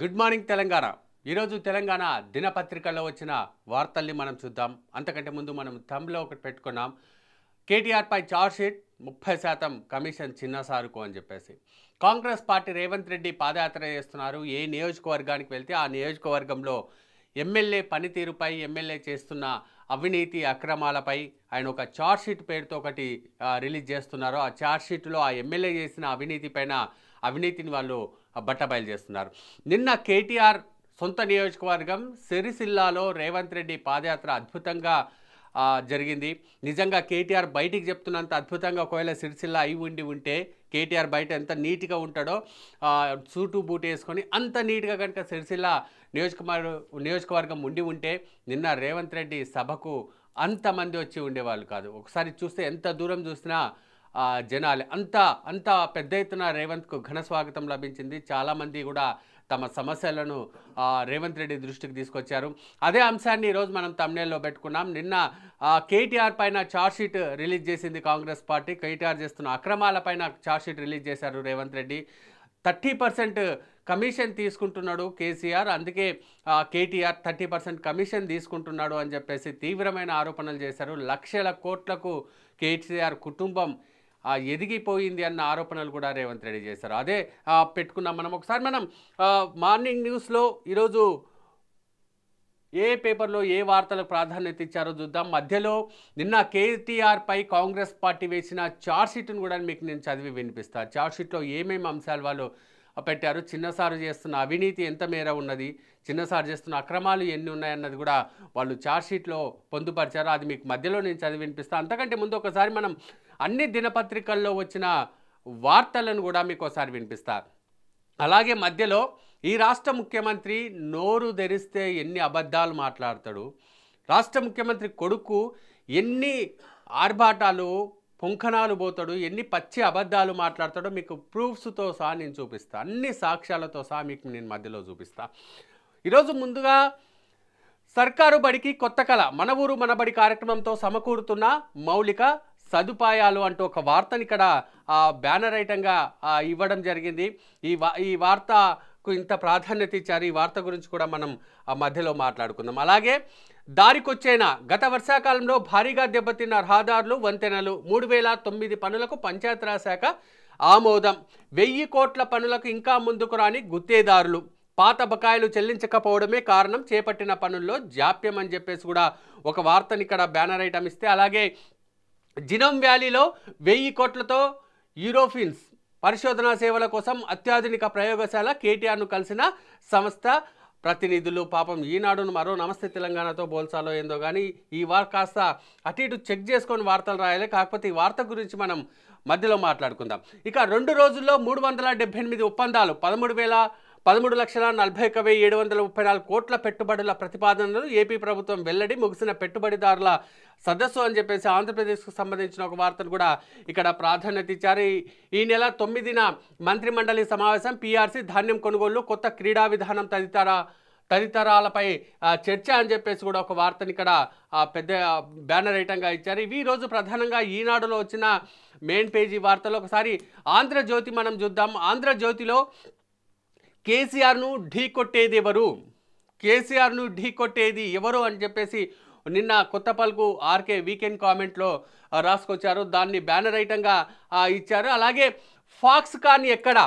good morning Telangana ఈరోజు తెలంగాణ దినపత్రికల్లో వచ్చిన వార్తల్ని మనం చూద్దాం అంతకంటే ముందు మనం థంబ్లో ఒకటి పెట్టుకున్నాం కేటీఆర్పై ఛార్జ్షీట్ ముప్పై శాతం కమిషన్ చిన్న సారుకు అని చెప్పేసి కాంగ్రెస్ పార్టీ రేవంత్ రెడ్డి పాదయాత్ర చేస్తున్నారు ఏ నియోజకవర్గానికి వెళ్తే ఆ నియోజకవర్గంలో ఎమ్మెల్యే పనితీరుపై ఎమ్మెల్యే చేస్తున్న అవినీతి అక్రమాలపై ఆయన ఒక ఛార్జ్షీట్ పేరుతో ఒకటి రిలీజ్ చేస్తున్నారు ఆ ఛార్జ్షీట్లో ఆ ఎమ్మెల్యే చేసిన అవినీతి పైన అవినీతిని వాళ్ళు బట్టబయలు చేస్తున్నారు నిన్న కేటీఆర్ సొంత నియోజకవర్గం సిరిసిల్లాలో రేవంత్ రెడ్డి పాదయాత్ర అద్భుతంగా జరిగింది నిజంగా కేటీఆర్ బయటికి చెప్తున్నంత అద్భుతంగా ఒకవేళ సిరిసిల్ల అయి ఉండి ఉంటే కేటీఆర్ బయట ఎంత నీట్గా ఉంటాడో సూటు బూట్ వేసుకొని అంత నీట్గా కనుక సిరిసిల్ల నియోజకవర్గ నియోజకవర్గం ఉండి ఉంటే నిన్న రేవంత్ రెడ్డి సభకు అంతమంది వచ్చి ఉండేవాళ్ళు కాదు ఒకసారి చూస్తే ఎంత దూరం చూసినా జనాలు అంత అంత పెద్ద ఎత్తున రేవంత్కు ఘన స్వాగతం లభించింది చాలామంది కూడా తమ సమస్యలను రేవంత్ రెడ్డి దృష్టికి తీసుకొచ్చారు అదే అంశాన్ని ఈరోజు మనం తమిళలో పెట్టుకున్నాం నిన్న కేటీఆర్ పైన ఛార్జ్షీట్ రిలీజ్ చేసింది కాంగ్రెస్ పార్టీ కేటీఆర్ చేస్తున్న అక్రమాలపైన ఛార్జ్షీట్ రిలీజ్ చేశారు Revanth Reddy thirty percent commission తీసుకుంటున్నాడు కేసీఆర్ అందుకే కేటీఆర్ థర్టీ పర్సెంట్ కమిషన్ తీసుకుంటున్నాడు అని చెప్పేసి తీవ్రమైన ఆరోపణలు చేశారు లక్షల కోట్లకు కేటీఆర్ కుటుంబం ఎదిగిపోయింది అన్న ఆరోపణలు కూడా రేవంత్ రెడ్డి చేశారు అదే పెట్టుకున్నాం మనం ఒకసారి మనం మార్నింగ్ న్యూస్లో ఈరోజు ఏ పేపర్లో ఏ వార్తలకు ప్రాధాన్యత ఇచ్చారో చూద్దాం మధ్యలో నిన్న కేటీఆర్పై కాంగ్రెస్ పార్టీ వేసిన షీట్ను కూడా మీకు నేను చదివి వినిపిస్తాను షీట్లో ఏమేమి అంశాలు వాళ్ళు పెట్టారు చిన్నసారు చేస్తున్న అవినీతి ఎంత మేర ఉన్నది చిన్నసారు చేస్తున్న అక్రమాలు ఎన్ని ఉన్నాయన్నది కూడా వాళ్ళు చార్జ్షీట్లో పొందుపరిచారు అది మీకు మధ్యలో నేను చదివి వినిపిస్తాను అంతకంటే ముందు ఒకసారి మనం అన్ని దినపత్రికల్లో వచ్చిన వార్తలను కూడా మీకు ఒకసారి వినిపిస్తారు అలాగే మధ్యలో ఈ రాష్ట్ర ముఖ్యమంత్రి నోరు ధరిస్తే ఎన్ని అబద్ధాలు మాట్లాడతాడు రాష్ట్ర ముఖ్యమంత్రి కొడుకు ఎన్ని ఆర్భాటాలు పుంఖనాలు పోతాడు ఎన్ని పచ్చి అబద్ధాలు మాట్లాడతాడో మీకు ప్రూఫ్స్తో సహా నేను చూపిస్తాను అన్ని సాక్ష్యాలతో సహా మీకు నేను మధ్యలో చూపిస్తాను ఈరోజు ముందుగా సర్కారు బడికి కొత్త కళ మన ఊరు మన బడి కార్యక్రమంతో సమకూరుతున్న మౌలిక సదుపాయాలు అంటూ ఒక వార్తని ఇక్కడ బ్యానర్ ఐటంగా ఇవ్వడం జరిగింది ఈ వా ఈ వార్తకు ఇంత ప్రాధాన్యత ఇచ్చారు ఈ వార్త గురించి కూడా మనం మధ్యలో మాట్లాడుకుందాం అలాగే దారికొచ్చేనా గత వర్షాకాలంలో భారీగా దెబ్బతిన్న రహదారులు వంతెనలు మూడు వేల తొమ్మిది పనులకు పంచాయతీరాజ్ శాఖ ఆమోదం వెయ్యి కోట్ల పనులకు ఇంకా ముందుకు రాని గుత్తేదారులు పాత బకాయిలు చెల్లించకపోవడమే కారణం చేపట్టిన పనుల్లో జాప్యం అని చెప్పేసి కూడా ఒక వార్తని ఇక్కడ బ్యానర్ ఐటమ్ ఇస్తే అలాగే జినోమ్ వ్యాలీలో వెయ్యి కోట్లతో యూరోఫిన్స్ పరిశోధనా సేవల కోసం అత్యాధునిక ప్రయోగశాల కేటీఆర్ను కలిసిన సంస్థ ప్రతినిధులు పాపం ఈనాడును మరో నమస్తే తెలంగాణతో బోల్సాలో ఏందో కానీ ఈ వార్ కాస్త అటు ఇటు చెక్ చేసుకొని వార్తలు రాయాలి కాకపోతే ఈ వార్త గురించి మనం మధ్యలో మాట్లాడుకుందాం ఇక రెండు రోజుల్లో మూడు వందల డెబ్బై ఎనిమిది ఒప్పందాలు పదమూడు వేల పదమూడు లక్షల నలభై ఒక వెయ్యి ఏడు వందల ముప్పై నాలుగు కోట్ల పెట్టుబడుల ప్రతిపాదనలు ఏపీ ప్రభుత్వం వెల్లడి ముగిసిన పెట్టుబడిదారుల సదస్సు అని చెప్పేసి ఆంధ్రప్రదేశ్కు సంబంధించిన ఒక వార్తను కూడా ఇక్కడ ప్రాధాన్యత ఇచ్చారు ఈ నెల తొమ్మిదిన మంత్రిమండలి సమావేశం పీఆర్సీ ధాన్యం కొనుగోలు కొత్త క్రీడా విధానం తదితర తదితరాలపై చర్చ అని చెప్పేసి కూడా ఒక వార్తని ఇక్కడ పెద్ద బ్యానర్ ఐటంగా ఇచ్చారు ఇవి ఈరోజు ప్రధానంగా ఈనాడులో వచ్చిన మెయిన్ పేజీ వార్తలో ఒకసారి ఆంధ్రజ్యోతి మనం చూద్దాం ఆంధ్రజ్యోతిలో కేసీఆర్ను ఢీ కొట్టేది ఎవరు కేసీఆర్ను ఢీ కొట్టేది ఎవరు అని చెప్పేసి నిన్న కొత్త పలుకు ఆర్కే వీకెండ్ కామెంట్లో రాసుకొచ్చారు దాన్ని బ్యానర్ ఐటంగా ఇచ్చారు అలాగే ఫాక్స్ కాన్ ఎక్కడ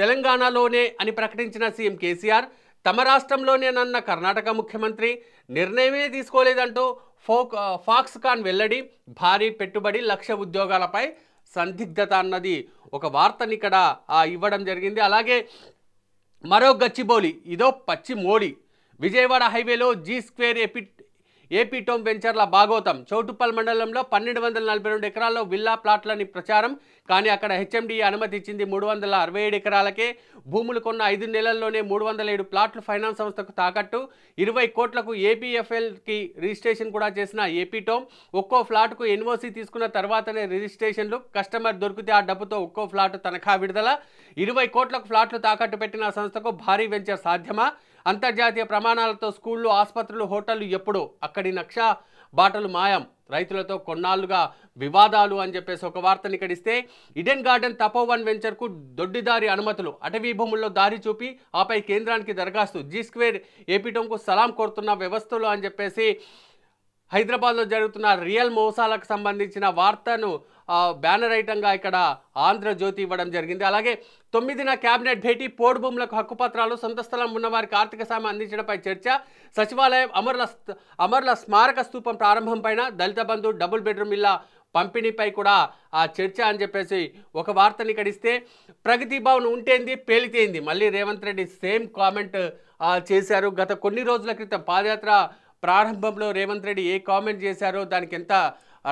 తెలంగాణలోనే అని ప్రకటించిన సీఎం కేసీఆర్ తమ రాష్ట్రంలోనేనన్న కర్ణాటక ముఖ్యమంత్రి నిర్ణయమే తీసుకోలేదంటూ ఫోక్ ఫాక్స్కాన్ వెల్లడి భారీ పెట్టుబడి లక్ష ఉద్యోగాలపై సందిగ్ధత అన్నది ఒక వార్తని ఇక్కడ ఇవ్వడం జరిగింది అలాగే మరో గచ్చిబౌలి ఇదో పచ్చి మోడీ విజయవాడ హైవేలో జీ స్క్వేర్ ఎపిట్ ఏపీ టోమ్ వెంచర్ల భాగోతం చౌటుప్పల్ మండలంలో పన్నెండు వందల నలభై రెండు ఎకరాల్లో విల్లా ప్లాట్లని ప్రచారం కానీ అక్కడ హెచ్ఎండిఏ అనుమతి ఇచ్చింది మూడు వందల అరవై ఏడు ఎకరాలకే భూములు కొన్న ఐదు నెలల్లోనే మూడు వందల ఏడు ప్లాట్లు ఫైనాన్స్ సంస్థకు తాకట్టు ఇరవై కోట్లకు ఏపీఎఫ్ఎల్కి రిజిస్ట్రేషన్ కూడా చేసిన ఏపీ టోమ్ ఒక్కో ఫ్లాట్కు ఎన్ఓసి తీసుకున్న తర్వాతనే రిజిస్ట్రేషన్లు కస్టమర్ దొరికితే ఆ డబ్బుతో ఒక్కో ఫ్లాట్ తనఖా విడుదల ఇరవై కోట్లకు ఫ్లాట్లు తాకట్టు పెట్టిన సంస్థకు భారీ వెంచర్ సాధ్యమా అంతర్జాతీయ ప్రమాణాలతో స్కూళ్లు ఆసుపత్రులు హోటళ్లు ఎప్పుడో అక్కడి నక్ష బాటలు మాయం రైతులతో కొన్నాళ్లుగా వివాదాలు అని చెప్పేసి ఒక వార్తని ఇక్కడిస్తే ఇడెన్ గార్డెన్ తపోవన్ వెంచర్కు దొడ్డిదారి అనుమతులు అటవీ భూముల్లో దారి చూపి ఆపై కేంద్రానికి దరఖాస్తు జీ స్క్వేర్ ఏపీటంకు సలాం కోరుతున్న వ్యవస్థలు అని చెప్పేసి హైదరాబాద్లో జరుగుతున్న రియల్ మోసాలకు సంబంధించిన వార్తను బ్యానర్ ఐటంగా ఇక్కడ ఆంధ్రజ్యోతి ఇవ్వడం జరిగింది అలాగే తొమ్మిదిన కేబినెట్ భేటీ పోడు భూములకు హక్కుపత్రాలు సొంత స్థలం ఉన్నవారికి ఆర్థిక సాయం అందించడంపై చర్చ సచివాలయం అమరుల అమరుల స్మారక స్థూపం ప్రారంభంపైన దళిత బంధు డబుల్ బెడ్రూమ్ ఇళ్ళ పంపిణీపై కూడా ఆ చర్చ అని చెప్పేసి ఒక వార్తని కడిస్తే ప్రగతి భవన్ ఉంటేంది పేలితేంది మళ్ళీ రేవంత్ రెడ్డి సేమ్ కామెంట్ చేశారు గత కొన్ని రోజుల క్రితం పాదయాత్ర ప్రారంభంలో రేవంత్ రెడ్డి ఏ కామెంట్ చేశారో దానికి ఎంత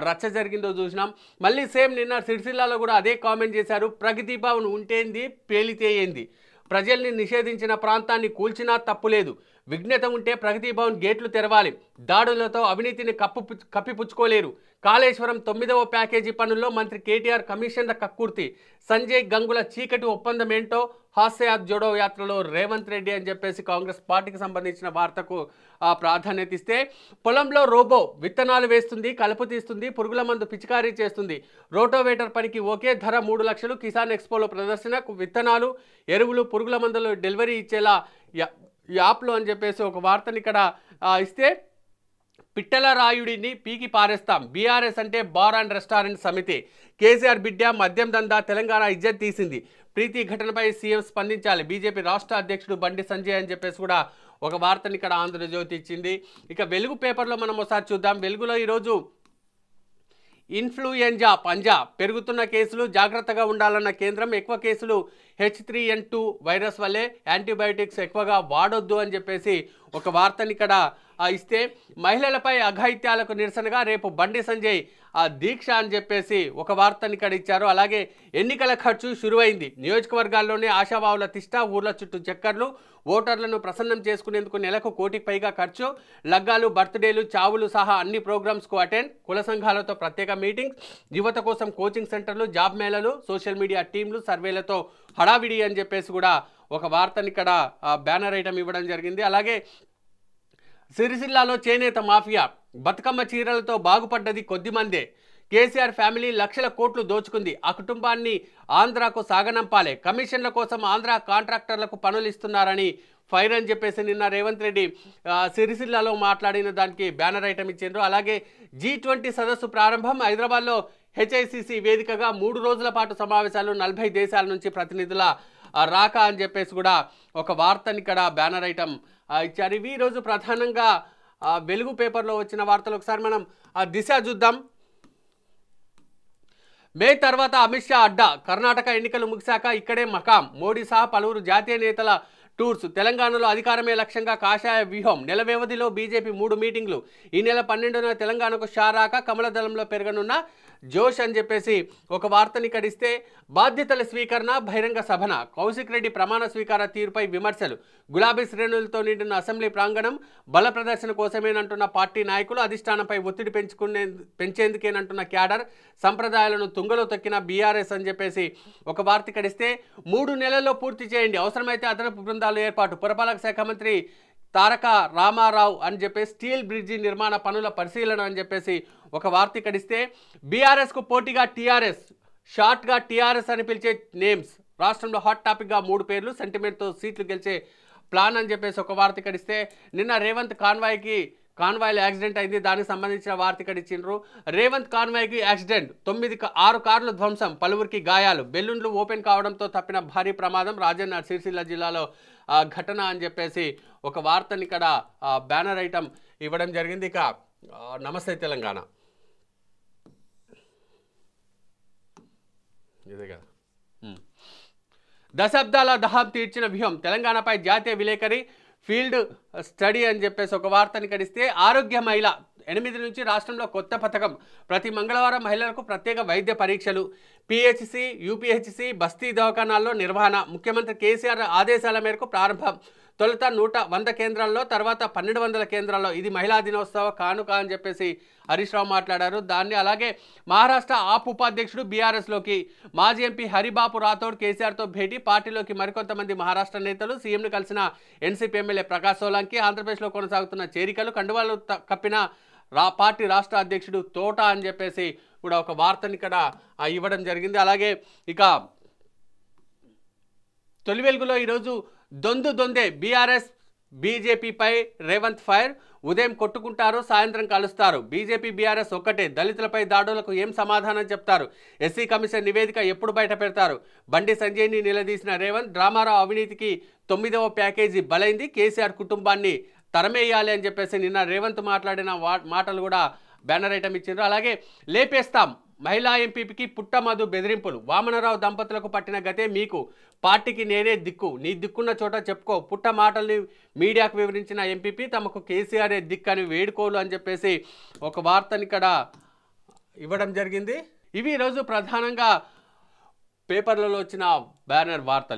రచ్చ జరిగిందో చూసినాం మళ్ళీ సేమ్ నిన్న సిరిసిల్లాలో కూడా అదే కామెంట్ చేశారు ప్రగతి భవన్ ఉంటేంది పేలితేయేంది ప్రజల్ని నిషేధించిన ప్రాంతాన్ని కూల్చినా తప్పులేదు విఘ్నత ఉంటే ప్రగతి భవన్ గేట్లు తెరవాలి దాడులతో అవినీతిని కప్పు కప్పిపుచ్చుకోలేరు కాళేశ్వరం తొమ్మిదవ ప్యాకేజీ పనుల్లో మంత్రి కేటీఆర్ కమిషన్ల కక్కుర్తి సంజయ్ గంగుల చీకటి ఒప్పందం ఏంటో హాస్యాత్ జోడో యాత్రలో రేవంత్ రెడ్డి అని చెప్పేసి కాంగ్రెస్ పార్టీకి సంబంధించిన వార్తకు ప్రాధాన్యత ఇస్తే పొలంలో రోబో విత్తనాలు వేస్తుంది కలుపు తీస్తుంది పురుగుల మందు పిచికారీ చేస్తుంది రోటోవేటర్ పనికి ఒకే ధర మూడు లక్షలు కిసాన్ ఎక్స్పోలో ప్రదర్శన విత్తనాలు ఎరువులు పురుగుల మందులు డెలివరీ ఇచ్చేలా యాప్లో అని చెప్పేసి ఒక వార్తని ఇక్కడ ఇస్తే పిట్టల రాయుడిని పీకి పారేస్తాం బీఆర్ఎస్ అంటే బార్ అండ్ రెస్టారెంట్ సమితి కేసీఆర్ బిడ్డ మద్యం దందా తెలంగాణ ఇజ్జత్ తీసింది ప్రీతి ఘటనపై సీఎం స్పందించాలి బీజేపీ రాష్ట్ర అధ్యక్షుడు బండి సంజయ్ అని చెప్పేసి కూడా ఒక వార్తని ఇక్కడ ఆంధ్రజ్యోతి ఇచ్చింది ఇక వెలుగు పేపర్లో మనం ఒకసారి చూద్దాం వెలుగులో ఈరోజు ఇన్ఫ్లుయెంజా పంజా పెరుగుతున్న కేసులు జాగ్రత్తగా ఉండాలన్న కేంద్రం ఎక్కువ కేసులు H three N two virus వల్లే యాంటీబయాటిక్స్ ఎక్కువగా వాడొద్దు అని చెప్పేసి ఒక వార్తని ఇక్కడ ఇస్తే మహిళలపై అఘాయిత్యాలకు నిరసనగా రేపు బండి సంజయ్ ఆ దీక్ష అని చెప్పేసి ఒక వార్తని ఇక్కడ ఇచ్చారు అలాగే ఎన్నికల ఖర్చు షురువైంది నియోజకవర్గాల్లోనే ఆశాభావుల తిష్ట ఊర్ల చుట్టూ చక్కర్లు ఓటర్లను ప్రసన్నం చేసుకునేందుకు నెలకు కోటికి పైగా ఖర్చు లగ్గాలు బర్త్డేలు చావులు సహా అన్ని ప్రోగ్రామ్స్కు అటెండ్ కుల సంఘాలతో ప్రత్యేక మీటింగ్స్ యువత కోసం కోచింగ్ సెంటర్లు జాబ్ మేళలు సోషల్ మీడియా టీంలు సర్వేలతో హడావిడి అని చెప్పేసి కూడా ఒక వార్తని ఇక్కడ బ్యానర్ ఐటమ్ ఇవ్వడం జరిగింది అలాగే సిరిసిల్లాలో చేనేత మాఫియా బతుకమ్మ చీరలతో బాగుపడ్డది కొద్దిమందే కేసీఆర్ ఫ్యామిలీ లక్షల కోట్లు దోచుకుంది ఆ కుటుంబాన్ని ఆంధ్రాకు సాగనంపాలే కమిషన్ల కోసం ఆంధ్ర కాంట్రాక్టర్లకు పనులు ఇస్తున్నారని ఫైర్ అని చెప్పేసి నిన్న రేవంత్ రెడ్డి సిరిసిల్లాలో మాట్లాడిన దానికి బ్యానర్ ఐటమ్ ఇచ్చిండ్రు అలాగే జీ ట్వంటీ సదస్సు ప్రారంభం హైదరాబాద్లో హెచ్ఐసిసి వేదికగా మూడు రోజుల పాటు సమావేశాలు నలభై దేశాల నుంచి ప్రతినిధుల రాక అని చెప్పేసి కూడా ఒక వార్తని ఇక్కడ బ్యానర్ ఐటమ్ ఇచ్చారు ఇవి ఈరోజు ప్రధానంగా వెలుగు పేపర్లో వచ్చిన వార్తలు ఒకసారి మనం దిశ చూద్దాం మే తర్వాత అమిత్ షా అడ్డా కర్ణాటక ఎన్నికలు ముగిశాక ఇక్కడే మకాం మోడీ సహా పలువురు జాతీయ నేతల టూర్స్ తెలంగాణలో అధికారమే లక్ష్యంగా కాషాయ వ్యూహం నెల వ్యవధిలో బీజేపీ మూడు మీటింగ్లు ఈ నెల పన్నెండున తెలంగాణకు షా రాక కమల దళంలో పెరగనున్న జోష్ అని చెప్పేసి ఒక వార్తని కడిస్తే బాధ్యతల స్వీకరణ బహిరంగ సభన కౌశిక్ రెడ్డి ప్రమాణ స్వీకార తీరుపై విమర్శలు గులాబీ శ్రేణులతో నిండిన అసెంబ్లీ ప్రాంగణం బల ప్రదర్శన కోసమేనంటున్న పార్టీ నాయకులు అధిష్టానంపై ఒత్తిడి పెంచుకునే పెంచేందుకేనంటున్న క్యాడర్ సంప్రదాయాలను తుంగలో తొక్కిన బీఆర్ఎస్ అని చెప్పేసి ఒక వార్త కడిస్తే మూడు నెలల్లో పూర్తి చేయండి అవసరమైతే అదనపు బృందాలు ఏర్పాటు పురపాలక శాఖ మంత్రి తారక రామారావు అని చెప్పి స్టీల్ బ్రిడ్జి నిర్మాణ పనుల పరిశీలన అని చెప్పేసి ఒక వార్త ఇక్కడిస్తే బీఆర్ఎస్కు పోటీగా టీఆర్ఎస్ షార్ట్గా టీఆర్ఎస్ అని పిలిచే నేమ్స్ రాష్ట్రంలో హాట్ టాపిక్గా మూడు పేర్లు సెంటిమెంట్తో సీట్లు గెలిచే ప్లాన్ అని చెప్పేసి ఒక వార్త ఇక్కడిస్తే నిన్న రేవంత్ కాన్వాయ్కి కాన్వాయ్లో యాక్సిడెంట్ అయింది దానికి సంబంధించిన వార్త ఇక్కడ ఇచ్చిండ్రు రేవంత్ కాన్వాయ్కి యాక్సిడెంట్ తొమ్మిది ఆరు కార్లు ధ్వంసం పలువురికి గాయాలు బెలూన్లు ఓపెన్ కావడంతో తప్పిన భారీ ప్రమాదం రాజన్న సిరిసిల్ల జిల్లాలో ఘటన అని చెప్పేసి ఒక వార్తని ఇక్కడ బ్యానర్ ఐటమ్ ఇవ్వడం జరిగింది ఇక నమస్తే తెలంగాణ ఇదే కదా దశాబ్దాల దహాబ్ తీర్చిన వ్యూహం తెలంగాణపై జాతీయ విలేకరి ఫీల్డ్ స్టడీ అని చెప్పేసి ఒక వార్తని కడిస్తే ఆరోగ్య మహిళ ఎనిమిది నుంచి రాష్ట్రంలో కొత్త పథకం ప్రతి మంగళవారం మహిళలకు ప్రత్యేక వైద్య పరీక్షలు పిహెచ్సి యూపీహెచ్సి బస్తీ దవాఖానాల్లో నిర్వహణ ముఖ్యమంత్రి కేసీఆర్ ఆదేశాల మేరకు ప్రారంభం తొలుత నూట వంద కేంద్రాల్లో తర్వాత పన్నెండు వందల కేంద్రాల్లో ఇది మహిళా దినోత్సవ కానుక అని చెప్పేసి హరీష్ రావు మాట్లాడారు దాన్ని అలాగే మహారాష్ట్ర ఆప్ ఉపాధ్యక్షుడు బీఆర్ఎస్లోకి మాజీ ఎంపీ హరిబాబు రాథోడ్ కేసీఆర్తో భేటీ పార్టీలోకి మరికొంతమంది మహారాష్ట్ర నేతలు సీఎంను కలిసిన ఎన్సీపీ ఎమ్మెల్యే ప్రకాశ్ సోలంకి ఆంధ్రప్రదేశ్లో కొనసాగుతున్న చేరికలు కండువాలు కప్పిన రా పార్టీ రాష్ట్ర అధ్యక్షుడు తోట అని చెప్పేసి కూడా ఒక వార్తని ఇక్కడ ఇవ్వడం జరిగింది అలాగే ఇక తొలి వెలుగులో ఈరోజు దొందు దొందే బీఆర్ఎస్ బీజేపీపై రేవంత్ ఫైర్ ఉదయం కొట్టుకుంటారు సాయంత్రం కలుస్తారు బీజేపీ బీఆర్ఎస్ ఒక్కటే దళితులపై దాడులకు ఏం సమాధానం చెప్తారు ఎస్సీ కమిషన్ నివేదిక ఎప్పుడు బయట పెడతారు బండి సంజయ్ని నిలదీసిన రేవంత్ డ్రామారావు అవినీతికి తొమ్మిదవ ప్యాకేజీ బలైంది కేసీఆర్ కుటుంబాన్ని తరమేయాలి అని చెప్పేసి నిన్న రేవంత్ మాట్లాడిన మాటలు కూడా బ్యానర్ ఐటమ్ ఇచ్చిండ్రు అలాగే లేపేస్తాం మహిళా ఎంపీపీకి మధు బెదిరింపులు వామనరావు దంపతులకు పట్టిన గతే మీకు పార్టీకి నేనే దిక్కు నీ దిక్కున్న చోట చెప్పుకో పుట్ట మాటల్ని మీడియాకు వివరించిన ఎంపీపీ తమకు కేసీఆరే దిక్కు అని వేడుకోలు అని చెప్పేసి ఒక వార్తని ఇక్కడ ఇవ్వడం జరిగింది ఇవి ఈరోజు ప్రధానంగా పేపర్లలో వచ్చిన బ్యానర్ వార్తలు